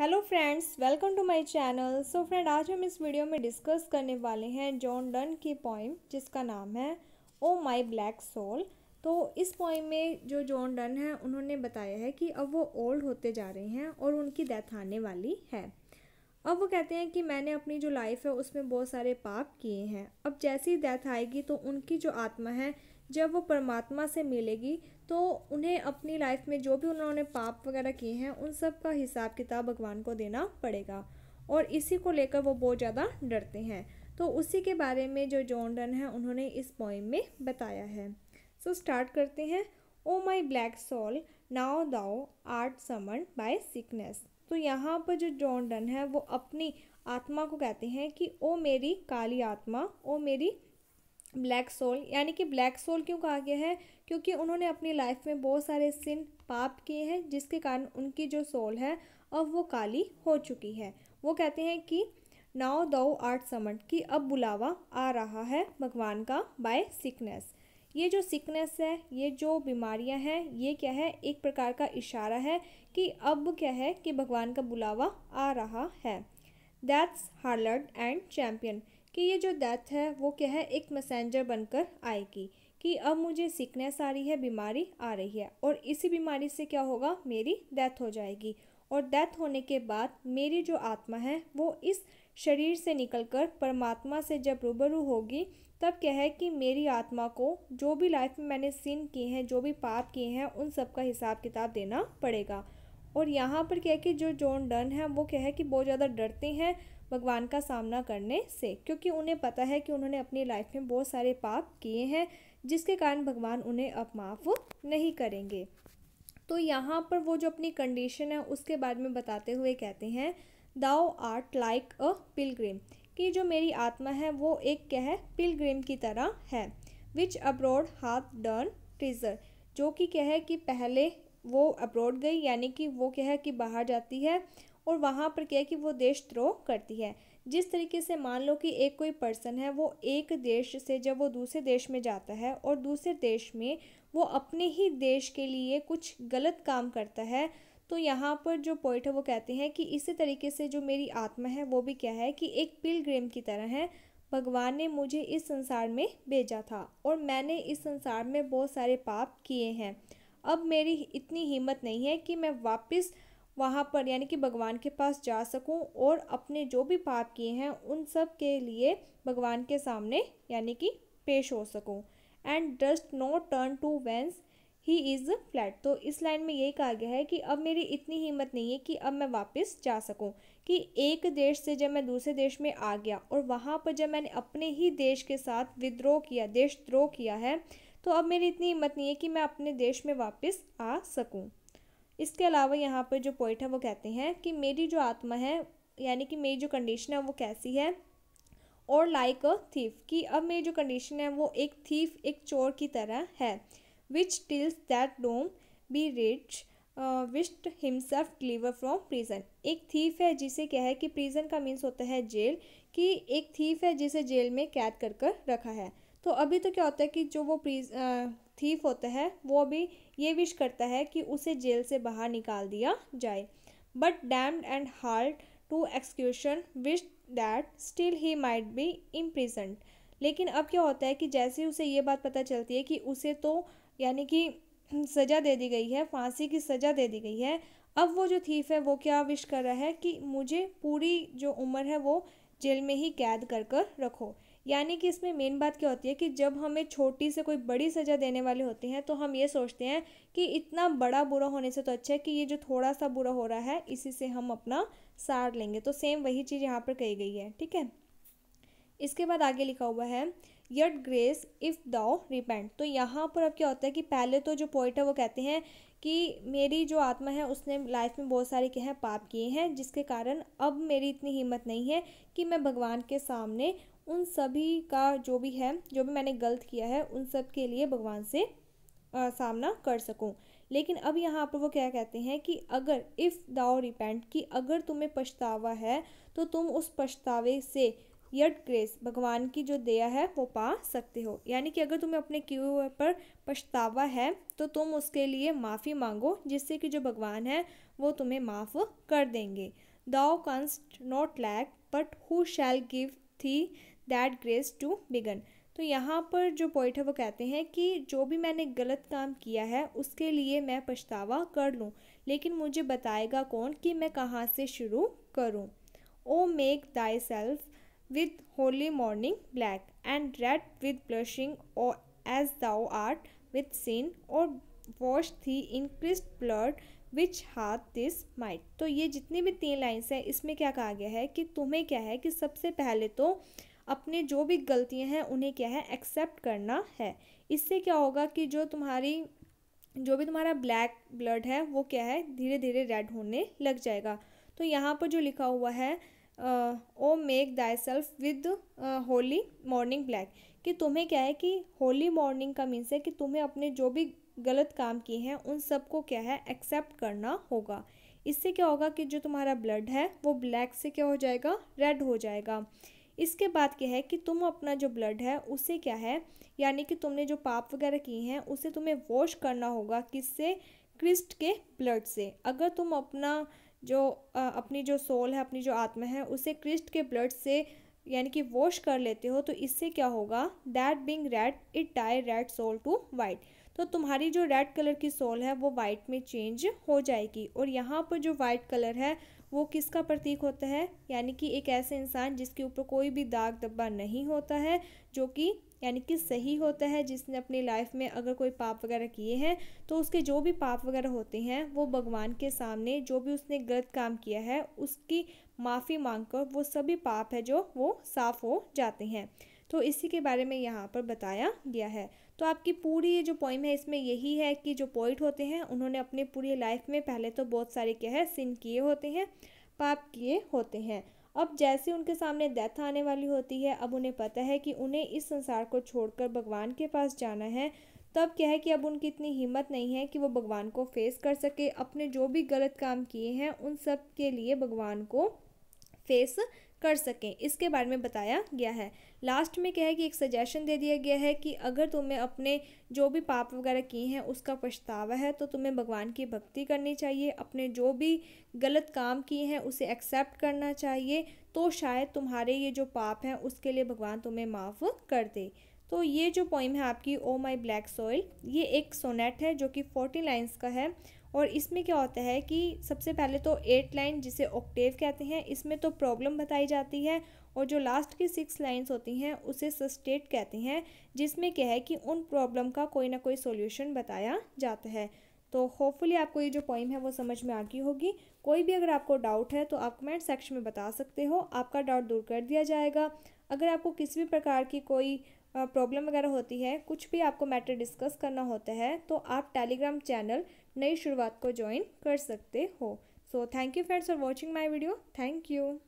hello friends welcome to my channel so friend आज हम इस वीडियो में डिस्कस करने वाले हैं जॉन डन की पॉइम जिसका नाम है ओ माय ब्लैक सोल तो इस पॉइम में जो जॉन डन है उन्होंने बताया है कि अब वो ओल्ड होते जा रहे हैं और उनकी डेथ आने वाली है अब वो कहते हैं कि मैंने अपनी जो लाइफ है उसमें बहुत सारे पाप किए हैं अब जैसी डेथ आएगी तो उनकी जो आत्मा है जब वो परमात्मा से मिलेगी तो उन्हें अपनी लाइफ में जो भी उन्होंने पाप वगैरह किए हैं उन सब का हिसाब किताब भगवान को देना पड़ेगा और इसी को लेकर वो बहुत ज़्यादा डरते हैं तो उसी के बारे में जो जॉन डन है उन्होंने इस पॉइंट में बताया है सो so, स्टार्ट करते हैं ओ माई ब्लैक सॉल नाओ दाओ आर्ट समन बाय सिकनेस तो यहाँ पर जो जॉन डन है वो अपनी आत्मा को कहते हैं कि ओ oh, मेरी काली आत्मा ओ oh, मेरी ब्लैक सोल यानी कि ब्लैक सोल क्यों कहा गया है क्योंकि उन्होंने अपनी लाइफ में बहुत सारे सिन पाप किए हैं जिसके कारण उनकी जो सोल है अब वो काली हो चुकी है वो कहते हैं कि नाव दो आर्ट समन कि अब बुलावा आ रहा है भगवान का बाय सिकनेस ये जो सिकनेस है ये जो बीमारियां हैं ये क्या है एक प्रकार का इशारा है कि अब क्या है कि भगवान का बुलावा आ रहा है दैट्स हार्लर्ड एंड चैम्पियन कि ये जो डेथ है वो क्या है एक मैसेंजर बनकर आएगी कि अब मुझे सिकनेस आ रही है बीमारी आ रही है और इसी बीमारी से क्या होगा मेरी डेथ हो जाएगी और डेथ होने के बाद मेरी जो आत्मा है वो इस शरीर से निकलकर परमात्मा से जब रूबरू होगी तब क्या है कि मेरी आत्मा को जो भी लाइफ में मैंने सिन किए हैं जो भी पाप किए हैं उन सब का हिसाब किताब देना पड़ेगा और यहाँ पर क्या है कि जो जॉन डन है वो क्या है कि बहुत ज़्यादा डरते हैं भगवान का सामना करने से क्योंकि उन्हें पता है कि उन्होंने अपनी लाइफ में बहुत सारे पाप किए हैं जिसके कारण भगवान उन्हें अब माफ़ नहीं करेंगे तो यहाँ पर वो जो अपनी कंडीशन है उसके बारे में बताते हुए कहते हैं दाओ आर्ट लाइक अ पिलग्रिम कि जो मेरी आत्मा है वो एक क्या है पिलग्रिम की तरह है which abroad hath done treason जो कि क्या है कि पहले वो अब्रॉड गई यानी कि वो क्या है कि बाहर जाती है और वहाँ पर क्या है कि वो देशद्रोह करती है जिस तरीके से मान लो कि एक कोई पर्सन है वो एक देश से जब वो दूसरे देश में जाता है और दूसरे देश में वो अपने ही देश के लिए कुछ गलत काम करता है तो यहाँ पर जो पॉइंट है वो कहते हैं कि इसी तरीके से जो मेरी आत्मा है वो भी क्या है कि एक पिलग्रिम की तरह है भगवान ने मुझे इस संसार में भेजा था और मैंने इस संसार में बहुत सारे पाप किए हैं अब मेरी इतनी हिम्मत नहीं है कि मैं वापस वहाँ पर यानी कि भगवान के पास जा सकूँ और अपने जो भी पाप किए हैं उन सब के लिए भगवान के सामने यानी कि पेश हो सकूँ and durst not turn to whence he is fled तो इस लाइन में यही कहा गया है कि अब मेरी इतनी हिम्मत नहीं है कि अब मैं वापस जा सकूँ कि एक देश से जब मैं दूसरे देश में आ गया और वहाँ पर जब मैंने अपने ही देश के साथ विद्रोह किया देशद्रोह किया है तो अब मेरी इतनी हिम्मत नहीं है कि मैं अपने देश में वापस आ सकूँ इसके अलावा यहाँ पर जो पोइट है वो कहते हैं कि मेरी जो आत्मा है यानी कि मेरी जो कंडीशन है वो कैसी है और लाइक अ थीफ कि अब मेरी जो कंडीशन है वो एक थीफ एक चोर की तरह है which till death's doom be read wisheth himself delivered from prison एक थीफ है जिसे क्या है कि प्रिजन का मीन्स होता है जेल कि एक थीफ है जिसे जेल में कैद कर कर रखा है तो अभी तो क्या होता है कि जो वो प्री थीफ होता है वो अभी ये विश करता है कि उसे जेल से बाहर निकाल दिया जाए but damned and haled to execution wish that still he might be imprisoned लेकिन अब क्या होता है कि जैसे उसे ये बात पता चलती है कि उसे तो यानी कि सज़ा दे दी गई है फांसी की सज़ा दे दी गई है अब वो जो थीफ है वो क्या विश कर रहा है कि मुझे पूरी जो उम्र है वो जेल में ही कैद कर कर रखो यानी कि इसमें मेन बात क्या होती है कि जब हमें छोटी से कोई बड़ी सज़ा देने वाले होते हैं तो हम ये सोचते हैं कि इतना बड़ा बुरा होने से तो अच्छा है कि ये जो थोड़ा सा बुरा हो रहा है इसी से हम अपना सार लेंगे तो सेम वही चीज़ यहाँ पर कही गई है ठीक है इसके बाद आगे लिखा हुआ है yet grace if thou repent तो यहाँ पर अब क्या होता है कि पहले तो जो पॉइंट है वो कहते हैं कि मेरी जो आत्मा है उसने लाइफ में बहुत सारे क्या है पाप किए हैं जिसके कारण अब मेरी इतनी हिम्मत नहीं है कि मैं भगवान के सामने उन सभी का जो भी है जो भी मैंने गलत किया है उन सब के लिए भगवान से आ, सामना कर सकूं लेकिन अब यहाँ पर वो क्या कहते हैं कि अगर इफ़ दाओ रिपेंट कि अगर तुम्हें पछतावा है तो तुम उस पछतावे से यट ग्रेस भगवान की जो दया है वो पा सकते हो यानी कि अगर तुम्हें अपने किए हुए पर पछतावा है तो तुम उसके लिए माफ़ी मांगो जिससे कि जो भगवान है वो तुम्हें माफ़ कर देंगे thou canst not lack but who shall give thee that grace to begin तो यहाँ पर जो पॉइंट है वो कहते हैं कि जो भी मैंने गलत काम किया है उसके लिए मैं पछतावा कर लूँ लेकिन मुझे बताएगा कौन कि मैं कहाँ से शुरू करूँ oh make thyself with holy mourning black and red with blushing oh as thou art with sin or wash thee in Christ blood which हाथ दिस माइट तो ये जितनी भी तीन लाइन्स हैं इसमें क्या कहा गया है कि तुम्हें क्या है कि सबसे पहले तो अपने जो भी गलतियां हैं उन्हें क्या है एक्सेप्ट करना है इससे क्या होगा कि जो तुम्हारी जो भी तुम्हारा ब्लैक ब्लड है वो क्या है धीरे धीरे रेड होने लग जाएगा तो यहाँ पर जो लिखा हुआ है oh make thyself with holy mourning black कि तुम्हें क्या है कि होली मॉर्निंग का मीन्स है कि तुम्हें अपने जो भी गलत काम किए हैं उन सबको क्या है एक्सेप्ट करना होगा इससे क्या होगा कि जो तुम्हारा ब्लड है वो ब्लैक से क्या हो जाएगा रेड हो जाएगा इसके बाद क्या है कि तुम अपना जो ब्लड है उसे क्या है यानी कि तुमने जो पाप वगैरह किए हैं उसे तुम्हें वॉश करना होगा किससे क्रिस्ट के ब्लड से अगर तुम अपना जो आ, अपनी जो सोल है अपनी जो आत्मा है उसे क्रिस्ट के ब्लड से यानी कि वॉश कर लेते हो तो इससे क्या होगा that being red it dyes red soul to white तो तुम्हारी जो रेड कलर की सोल है वो वाइट में चेंज हो जाएगी और यहाँ पर जो वाइट कलर है वो किसका प्रतीक होता है यानी कि एक ऐसे इंसान जिसके ऊपर कोई भी दाग धब्बा नहीं होता है जो कि यानी कि सही होता है जिसने अपनी लाइफ में अगर कोई पाप वगैरह किए हैं तो उसके जो भी पाप वगैरह होते हैं वो भगवान के सामने जो भी उसने गलत काम किया है उसकी माफ़ी मांगकर वो सभी पाप है जो वो साफ़ हो जाते हैं तो इसी के बारे में यहाँ पर बताया गया है तो आपकी पूरी जो पोइम है इसमें यही है कि जो पोइट होते हैं उन्होंने अपने पूरी लाइफ में पहले तो बहुत सारे क्या है सिन किए होते हैं पाप किए होते हैं अब जैसे उनके सामने डेथ आने वाली होती है अब उन्हें पता है कि उन्हें इस संसार को छोड़कर भगवान के पास जाना है तब क्या है कि अब उनकी इतनी हिम्मत नहीं है कि वो भगवान को फेस कर सके अपने जो भी गलत काम किए हैं उन सब के लिए भगवान को फेस कर सकें इसके बारे में बताया गया है लास्ट में क्या है कि एक सजेशन दे दिया गया है कि अगर तुम्हें अपने जो भी पाप वगैरह किए हैं उसका पछतावा है तो तुम्हें भगवान की भक्ति करनी चाहिए अपने जो भी गलत काम किए हैं उसे एक्सेप्ट करना चाहिए तो शायद तुम्हारे ये जो पाप हैं उसके लिए भगवान तुम्हें माफ़ कर दे तो ये जो पोइम है आपकी ओ माई ब्लैक सॉइल ये एक सोनेट है जो कि फोर्टी लाइन्स का है और इसमें क्या होता है कि सबसे पहले तो एट लाइन जिसे ऑक्टेव कहते हैं इसमें तो प्रॉब्लम बताई जाती है और जो लास्ट की सिक्स लाइंस होती हैं उसे सस्टेट कहते हैं जिसमें क्या है कि उन प्रॉब्लम का कोई ना कोई सोल्यूशन बताया जाता है तो होपफुली आपको ये जो पॉइम है वो समझ में आ गई होगी कोई भी अगर आपको डाउट है तो आप कमेंट सेक्शन में बता सकते हो आपका डाउट दूर कर दिया जाएगा अगर आपको किसी भी प्रकार की कोई प्रॉब्लम वगैरह होती है कुछ भी आपको मैटर डिस्कस करना होता है तो आप टेलीग्राम चैनल नई शुरुआत को ज्वाइन कर सकते हो so thank you friends for watching my video thank you